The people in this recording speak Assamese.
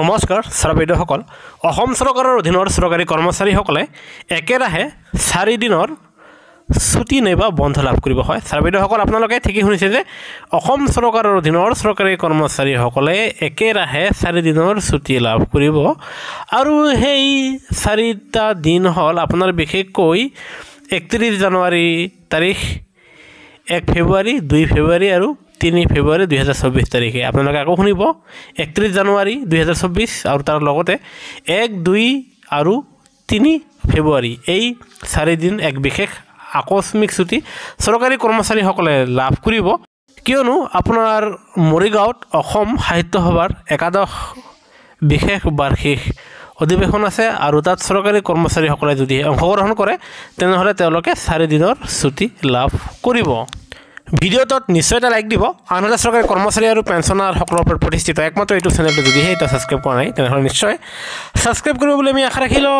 নমস্কাৰ শ্ৰাবাইদেউসকল অসম চৰকাৰৰ অধীনৰ চৰকাৰী কৰ্মচাৰীসকলে একেৰাহে চাৰিদিনৰ ছুটি নাইবা বন্ধ লাভ কৰিব হয় শ্ৰাবাইদেউসকল আপোনালোকে ঠিকেই শুনিছে যে অসম চৰকাৰৰ অধীনৰ চৰকাৰী কৰ্মচাৰীসকলে একেৰাহে চাৰিদিনৰ ছুটি লাভ কৰিব আৰু সেই চাৰিটা দিন হ'ল আপোনাৰ বিশেষকৈ একত্ৰিছ জানুৱাৰী তাৰিখ এক ফেব্ৰুৱাৰী দুই ফেব্ৰুৱাৰী আৰু তিনি ফেব্ৰুৱাৰী দুহেজাৰ চৌব্বিছ তাৰিখে আপোনালোকে আকৌ শুনিব একত্ৰিছ জানুৱাৰী দুহেজাৰ চৌব্বিছ আৰু তাৰ লগতে এক দুই আৰু তিনি ফেব্ৰুৱাৰী এই চাৰিদিন এক বিশেষ আকস্মিক ছুটি চৰকাৰী কৰ্মচাৰীসকলে লাভ কৰিব কিয়নো আপোনাৰ মৰিগাঁৱত অসম সাহিত্য সভাৰ একাদশ বিশেষ বাৰ্ষিক অধিৱেশন আছে আৰু তাত চৰকাৰী কৰ্মচাৰীসকলে যদি অংশগ্ৰহণ কৰে তেনেহ'লে তেওঁলোকে চাৰিদিনৰ ছুটি লাভ কৰিব ভিডিঅ'টোত নিশ্চয় এটা লাইক দিব আনহাতে চৰকাৰী কৰ্মচাৰী আৰু পেঞ্চনাৰসকলৰ ওপৰত প্ৰতিষ্ঠিত একমাত্ৰ এইটো চেনেলটো যদিহে এটা ছাবস্ক্ৰাইব কৰা নাই তেনেহ'লে নিশ্চয় ছাবস্ক্ৰাইব কৰিব বুলি আমি আশা ৰাখিলোঁ